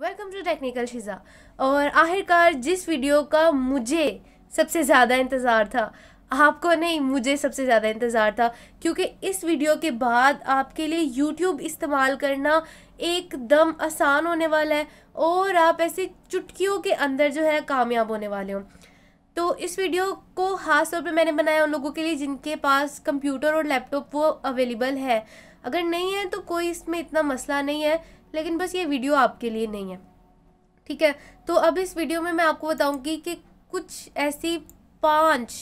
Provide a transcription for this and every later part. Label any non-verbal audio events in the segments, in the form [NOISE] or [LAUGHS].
welcome to technical शिज़ा और आखिरकार जिस वीडियो का मुझे सबसे ज़्यादा इंतज़ार था आपको नहीं मुझे सबसे ज़्यादा इंतज़ार था क्योंकि इस वीडियो के बाद आपके लिए यूट्यूब इस्तेमाल करना एकदम आसान होने वाला है और आप ऐसे चुटकियों के अंदर जो है कामयाब होने वाले हो तो इस वीडियो को ख़ास तौर पे मैंने बनाया उन लोगों के लिए जिनके पास कंप्यूटर और लैपटॉप वो अवेलेबल है अगर नहीं है तो कोई इसमें इतना मसला नहीं है लेकिन बस ये वीडियो आपके लिए नहीं है ठीक है तो अब इस वीडियो में मैं आपको बताऊंगी कि कुछ ऐसी पाँच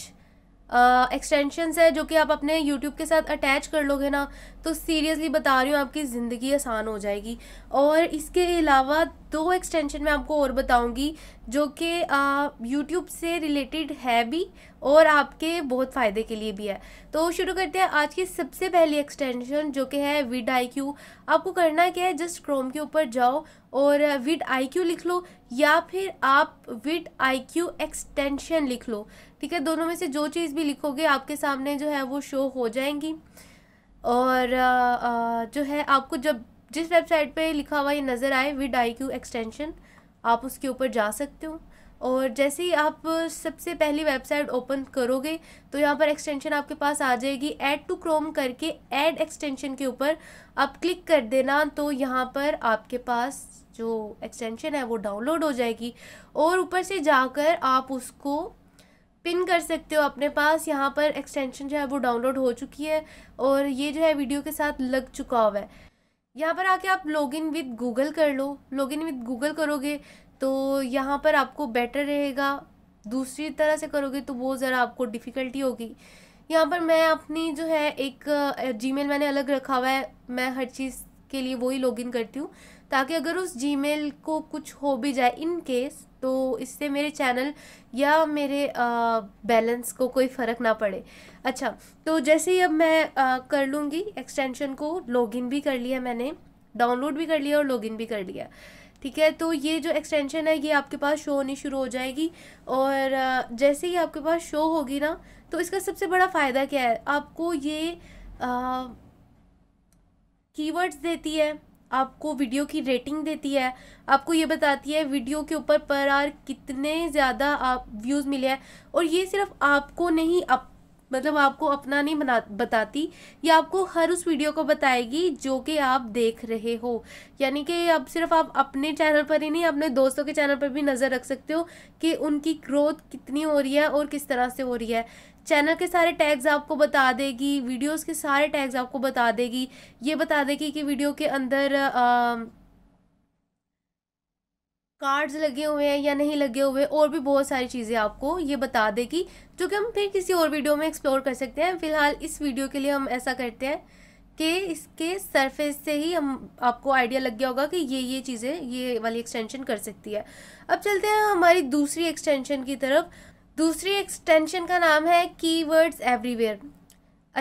एक्सटेंशंस है जो कि आप अपने यूट्यूब के साथ अटैच कर लोगे ना तो सीरियसली बता रही हूँ आपकी ज़िंदगी आसान हो जाएगी और इसके अलावा दो एक्सटेंशन मैं आपको और बताऊंगी जो कि यूट्यूब से रिलेटेड है भी और आपके बहुत फ़ायदे के लिए भी है तो शुरू करते हैं आज की सबसे पहली एक्सटेंशन जो कि है विड आई क्यू आपको करना क्या है जस्ट क्रोम के ऊपर जाओ और विड आई क्यू लिख लो या फिर आप विड आई क्यू एक्सटेंशन लिख लो ठीक है दोनों में से जो चीज़ भी लिखोगे आपके सामने जो है वो शो हो जाएंगी और जो है आपको जब जिस वेबसाइट पे लिखा हुआ ये नज़र आए विद आई क्यू एक्सटेंशन आप उसके ऊपर जा सकते हो और जैसे ही आप सबसे पहली वेबसाइट ओपन करोगे तो यहाँ पर एक्सटेंशन आपके पास आ जाएगी ऐड टू क्रोम करके ऐड एक्सटेंशन के ऊपर आप क्लिक कर देना तो यहाँ पर आपके पास जो एक्सटेंशन है वो डाउनलोड हो जाएगी और ऊपर से जाकर आप उसको पिन कर सकते हो अपने पास यहाँ पर एक्सटेंशन जो है वो डाउनलोड हो चुकी है और ये जो है वीडियो के साथ लग चुका हुआ है यहाँ पर आके आप लॉगिन विद गूगल कर लो लॉगिन विद गूगल करोगे तो यहाँ पर आपको बेटर रहेगा दूसरी तरह से करोगे तो वो ज़रा आपको डिफ़िकल्टी होगी यहाँ पर मैं अपनी जो है एक जी मैंने अलग रखा हुआ है मैं हर चीज़ के लिए वही लॉगिन करती हूँ ताकि अगर उस जी को कुछ हो भी जाए इन केस तो इससे मेरे चैनल या मेरे बैलेंस को कोई फ़र्क ना पड़े अच्छा तो जैसे ही अब मैं आ, कर लूँगी एक्सटेंशन को लॉगिन भी कर लिया मैंने डाउनलोड भी कर लिया और लॉगिन भी कर लिया ठीक है तो ये जो एक्सटेंशन है ये आपके पास शो होनी शुरू हो जाएगी और जैसे ही आपके पास शो होगी ना तो इसका सबसे बड़ा फ़ायदा क्या है आपको ये कीवर्ड्स देती है आपको वीडियो की रेटिंग देती है आपको ये बताती है वीडियो के ऊपर पर आर कितने ज़्यादा आप व्यूज़ मिले हैं और ये सिर्फ आपको नहीं अप मतलब आपको अपना नहीं बना बताती ये आपको हर उस वीडियो को बताएगी जो कि आप देख रहे हो यानी कि अब सिर्फ आप अपने चैनल पर ही नहीं अपने दोस्तों के चैनल पर भी नज़र रख सकते हो कि उनकी ग्रोथ कितनी हो रही है और किस तरह से हो रही है चैनल के सारे टैग्स आपको बता देगी वीडियोस के सारे टैग्स आपको बता देगी ये बता देगी कि वीडियो के अंदर आ, कार्ड्स लगे हुए हैं या नहीं लगे हुए और भी बहुत सारी चीज़ें आपको ये बता देगी जो कि हम फिर किसी और वीडियो में एक्सप्लोर कर सकते हैं फिलहाल इस वीडियो के लिए हम ऐसा करते हैं कि इसके सरफेस से ही हम आपको आइडिया लग गया होगा कि ये ये चीज़ें ये वाली एक्सटेंशन कर सकती है अब चलते हैं हमारी दूसरी एक्सटेंशन की तरफ दूसरी एक्सटेंशन का नाम है कीवर्ड्स एवरीवेयर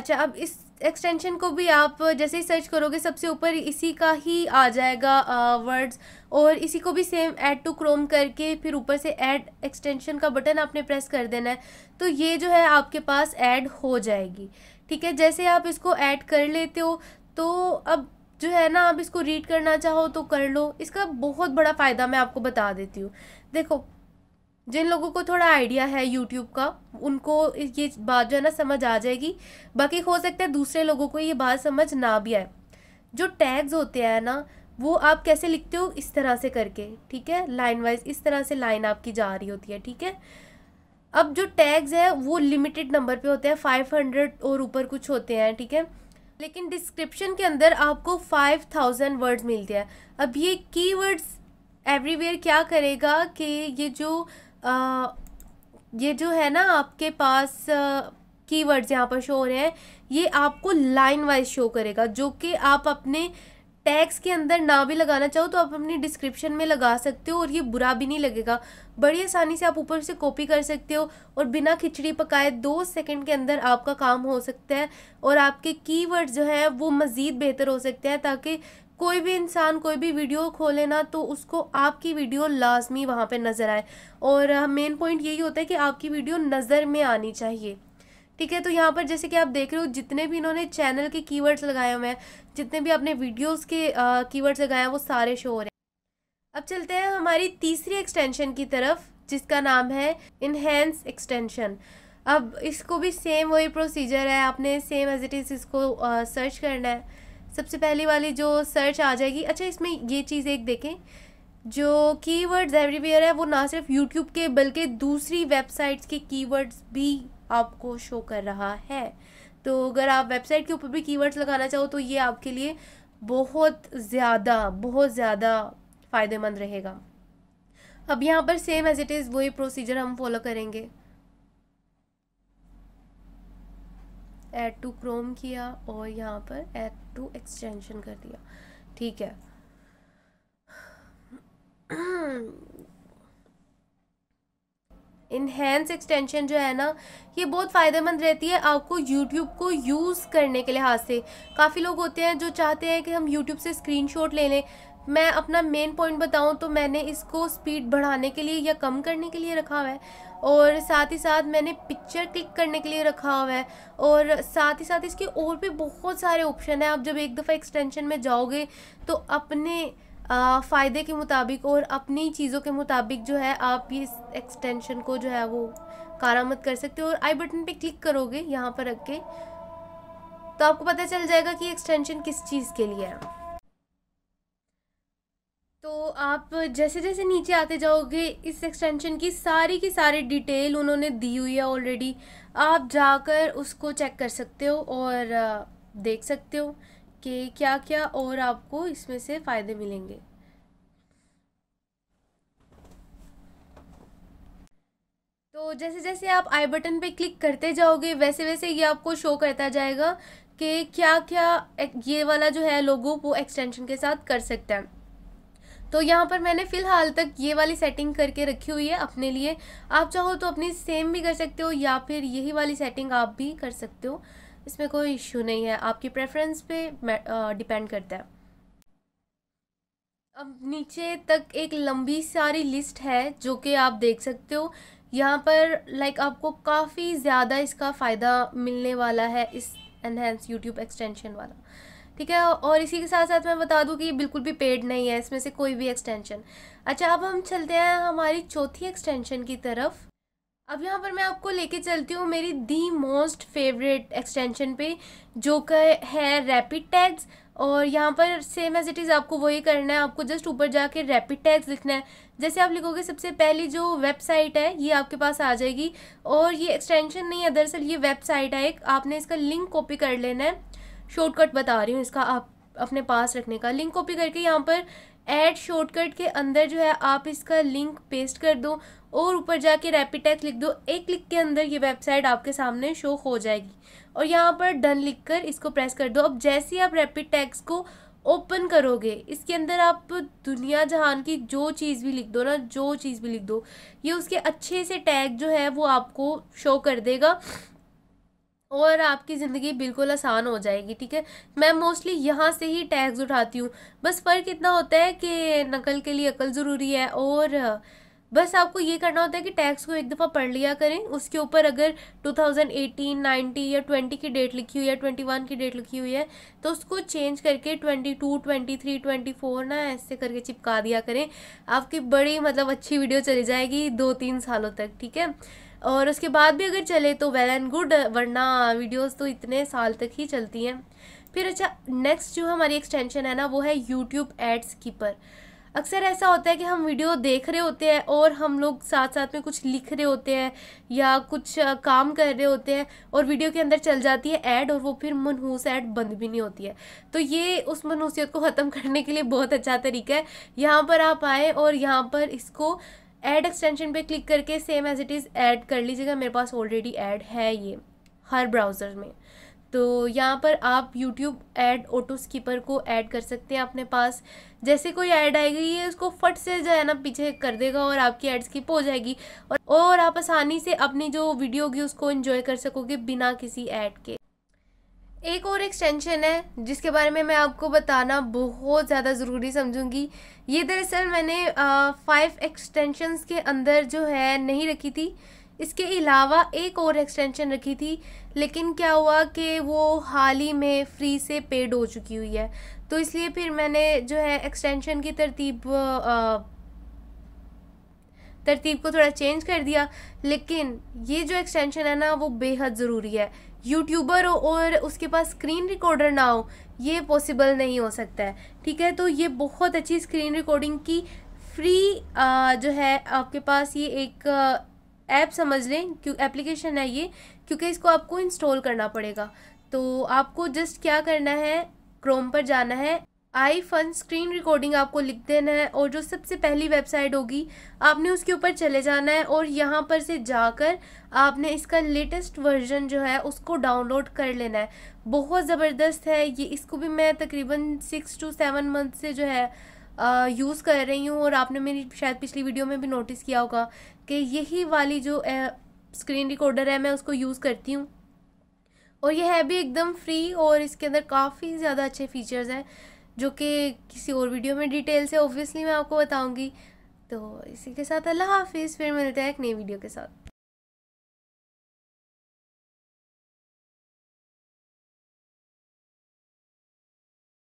अच्छा अब इस एक्सटेंशन को भी आप जैसे ही सर्च करोगे सबसे ऊपर इसी का ही आ जाएगा वर्ड्स और इसी को भी सेम ऐड टू क्रोम करके फिर ऊपर से ऐड एक्सटेंशन का बटन आपने प्रेस कर देना है तो ये जो है आपके पास ऐड हो जाएगी ठीक है जैसे आप इसको ऐड कर लेते हो तो अब जो है ना आप इसको रीड करना चाहो तो कर लो इसका बहुत बड़ा फ़ायदा मैं आपको बता देती हूँ देखो जिन लोगों को थोड़ा आइडिया है यूट्यूब का उनको ये बात जो है ना समझ आ जाएगी बाकी हो सकता है दूसरे लोगों को ये बात समझ ना भी आए जो टैग्स होते हैं ना वो आप कैसे लिखते हो इस तरह से करके ठीक है लाइन वाइज इस तरह से लाइन आपकी जा रही होती है ठीक है अब जो टैग्स है वो लिमिटेड नंबर पे होते हैं फाइव हंड्रेड और ऊपर कुछ होते हैं ठीक है लेकिन डिस्क्रिप्शन के अंदर आपको फाइव थाउजेंड वर्ड्स मिलते हैं अब ये कीवर्ड्स एवरीवेयर क्या करेगा कि ये जो आ, ये जो है ना आपके पास कीवर्ड्स यहाँ पर शो हो रहे हैं ये आपको लाइन वाइज शो करेगा जो कि आप अपने टैक्स के अंदर ना भी लगाना चाहो तो आप अपनी डिस्क्रिप्शन में लगा सकते हो और ये बुरा भी नहीं लगेगा बड़ी आसानी से आप ऊपर से कॉपी कर सकते हो और बिना खिचड़ी पकाए दो सेकंड के अंदर आपका काम हो सकता है और आपके कीवर्ड जो हैं वो मज़ीद बेहतर हो सकते हैं ताकि कोई भी इंसान कोई भी वीडियो खोले ना तो उसको आपकी वीडियो लाजमी वहाँ पे नज़र आए और मेन पॉइंट यही होता है कि आपकी वीडियो नज़र में आनी चाहिए ठीक है तो यहाँ पर जैसे कि आप देख रहे हो जितने भी इन्होंने चैनल के कीवर्ड्स लगाए हुए हैं जितने भी आपने वीडियोज़ के कीवर्ड्स लगाए हैं वो सारे शो हो रहे हैं अब चलते हैं हमारी तीसरी एक्सटेंशन की तरफ जिसका नाम है इनहेंस एक्सटेंशन अब इसको भी सेम वही प्रोसीजर है आपने सेम एज इट इज़ इसको सर्च करना है सबसे पहली वाली जो सर्च आ जाएगी अच्छा इसमें ये चीज़ एक देखें जो कीवर्ड्स एवरीवेयर है वो ना सिर्फ यूट्यूब के बल्कि दूसरी वेबसाइट्स के कीवर्ड्स भी आपको शो कर रहा है तो अगर आप वेबसाइट के ऊपर भी कीवर्ड्स लगाना चाहो तो ये आपके लिए बहुत ज़्यादा बहुत ज़्यादा फ़ायदेमंद रहेगा अब यहाँ पर सेम एज इट इज़ वही प्रोसीजर हम फॉलो करेंगे ऐड टू क्रोम किया और यहाँ पर ऐड टू एक्सटेंशन कर दिया ठीक है इन्हेंस एक्सटेंशन जो है ना ये बहुत फ़ायदेमंद रहती है आपको यूट्यूब को यूज़ करने के लिहाज से काफ़ी लोग होते हैं जो चाहते हैं कि हम यूट्यूब से स्क्रीनशॉट ले लें मैं अपना मेन पॉइंट बताऊं तो मैंने इसको स्पीड बढ़ाने के लिए या कम करने के लिए रखा हुआ है और साथ ही साथ मैंने पिक्चर क्लिक करने के लिए रखा हुआ है और साथ ही साथ इसके और भी बहुत सारे ऑप्शन हैं आप जब एक दफ़ा एक्सटेंशन में जाओगे तो अपने फ़ायदे के मुताबिक और अपनी चीज़ों के मुताबिक जो है आप ये एक्सटेंशन को जो है वो कारामत कर सकते हो और आई बटन पे क्लिक करोगे यहाँ पर रख के तो आपको पता चल जाएगा कि एक्सटेंशन किस चीज़ के लिए है तो आप जैसे जैसे नीचे आते जाओगे इस एक्सटेंशन की सारी की सारी डिटेल उन्होंने दी हुई है ऑलरेडी आप जाकर उसको चेक कर सकते हो और देख सकते हो कि क्या क्या और आपको इसमें से फ़ायदे मिलेंगे तो जैसे जैसे आप आई बटन पे क्लिक करते जाओगे वैसे वैसे ये आपको शो करता जाएगा कि क्या क्या ये वाला जो है लोगों वो एक्सटेंशन के साथ कर सकते हैं तो यहाँ पर मैंने फ़िलहाल तक ये वाली सेटिंग करके रखी हुई है अपने लिए आप चाहो तो अपनी सेम भी कर सकते हो या फिर यही वाली सेटिंग आप भी कर सकते हो इसमें कोई इश्यू नहीं है आपकी प्रेफरेंस पे डिपेंड करता है अब नीचे तक एक लंबी सारी लिस्ट है जो कि आप देख सकते हो यहाँ पर लाइक आपको काफ़ी ज़्यादा इसका फ़ायदा मिलने वाला है इस एनहेंस यूट्यूब एक्सटेंशन वाला ठीक है और इसी के साथ साथ मैं बता दूं कि ये बिल्कुल भी पेड नहीं है इसमें से कोई भी एक्सटेंशन अच्छा अब हम चलते हैं हमारी चौथी एक्सटेंशन की तरफ अब यहाँ पर मैं आपको लेके चलती हूँ मेरी दी मोस्ट फेवरेट एक्सटेंशन पे जो का है रैपिड टैग्स और यहाँ पर सेम एज इट इज़ आपको वही करना है आपको जस्ट ऊपर जाके रैपिड टैग्स लिखना है जैसे आप लिखोगे सबसे पहली जो वेबसाइट है ये आपके पास आ जाएगी और ये एक्सटेंशन नहीं है दरअसल ये वेबसाइट है एक आपने इसका लिंक कॉपी कर लेना है शॉर्टकट बता रही हूँ इसका आप अपने पास रखने का लिंक कॉपी करके यहाँ पर ऐड शॉर्टकट के अंदर जो है आप इसका लिंक पेस्ट कर दो और ऊपर जाके रैपिड टैक्स लिख दो एक क्लिक के अंदर ये वेबसाइट आपके सामने शो हो जाएगी और यहाँ पर डन लिख कर इसको प्रेस कर दो अब जैसे ही आप रैपिड टैक्स को ओपन करोगे इसके अंदर आप दुनिया जहान की जो चीज़ भी लिख दो ना जो चीज़ भी लिख दो ये उसके अच्छे से टैग जो है वो आपको शो कर देगा और आपकी ज़िंदगी बिल्कुल आसान हो जाएगी ठीक है मैं मोस्टली यहाँ से ही टैग्स उठाती हूँ बस फ़र्क इतना होता है कि नकल के लिए अकल ज़रूरी है और बस आपको ये करना होता है कि टैक्स को एक दफ़ा पढ़ लिया करें उसके ऊपर अगर 2018, 90 या 20 की डेट लिखी हुई है 21 की डेट लिखी हुई है तो उसको चेंज करके 22, 23, 24 ना ऐसे करके चिपका दिया करें आपकी बड़ी मतलब अच्छी वीडियो चली जाएगी दो तीन सालों तक ठीक है और उसके बाद भी अगर चले तो वेल एंड गुड वरना वीडियोस तो इतने साल तक ही चलती हैं फिर अच्छा नेक्स्ट जो हमारी एक्सटेंशन है ना वो है यूट्यूब एड्स कीपर अक्सर ऐसा होता है कि हम वीडियो देख रहे होते हैं और हम लोग साथ साथ में कुछ लिख रहे होते हैं या कुछ काम कर रहे होते हैं और वीडियो के अंदर चल जाती है ऐड और वो फिर मनहूस ऐड बंद भी नहीं होती है तो ये उस मनहूसियत को ख़त्म [LAUGHS] करने के लिए बहुत अच्छा तरीका है यहाँ पर आप आए और यहाँ पर इसको ऐड एक्सटेंशन पे क्लिक करके same as it is add कर लीजिएगा मेरे पास ऑलरेडी ऐड है ये हर ब्राउज़र में तो यहाँ पर आप यूट्यूब ऐड ऑटो स्कीपर को ऐड कर सकते हैं अपने पास जैसे कोई ऐड आएगी ये उसको फट से जो है ना पीछे कर देगा और आपकी ऐड स्किप हो जाएगी और आप आसानी से अपनी जो वीडियो होगी उसको इन्जॉय कर सकोगे बिना किसी ऐड के एक और एक्सटेंशन है जिसके बारे में मैं आपको बताना बहुत ज़्यादा ज़रूरी समझूंगी ये दरअसल मैंने फाइव एक्सटेंशंस के अंदर जो है नहीं रखी थी इसके अलावा एक और एक्सटेंशन रखी थी लेकिन क्या हुआ कि वो हाल ही में फ्री से पेड हो चुकी हुई है तो इसलिए फिर मैंने जो है एक्सटेंशन की तरतीब तरतीब को थोड़ा चेंज कर दिया लेकिन ये जो एक्सटेंशन है ना वो बेहद ज़रूरी है यूट्यूबर हो और उसके पास स्क्रीन रिकॉर्डर ना हो ये पॉसिबल नहीं हो सकता है ठीक है तो ये बहुत अच्छी स्क्रीन रिकॉर्डिंग की फ्री जो है आपके पास ये एक ऐप समझ लें क्यों एप्लीकेशन है ये क्योंकि इसको आपको इंस्टॉल करना पड़ेगा तो आपको जस्ट क्या करना है क्रोम पर जाना है आई फन स्क्रीन रिकॉर्डिंग आपको लिख देना है और जो सबसे पहली वेबसाइट होगी आपने उसके ऊपर चले जाना है और यहाँ पर से जाकर आपने इसका लेटेस्ट वर्जन जो है उसको डाउनलोड कर लेना है बहुत ज़बरदस्त है ये इसको भी मैं तकरीबन सिक्स टू सेवन मंथ से जो है यूज़ कर रही हूँ और आपने मेरी शायद पिछली वीडियो में भी नोटिस किया होगा कि यही वाली जो स्क्रीन रिकॉर्डर है मैं उसको यूज़ करती हूँ और यह है भी एकदम फ्री और इसके अंदर काफ़ी ज़्यादा अच्छे फीचर्स हैं जो कि किसी और वीडियो में डिटेल से ऑब्वियसली मैं आपको बताऊँगी तो इसी के साथ अल्लाह हाफिज़ फिर मिलते हैं एक नई वीडियो के साथ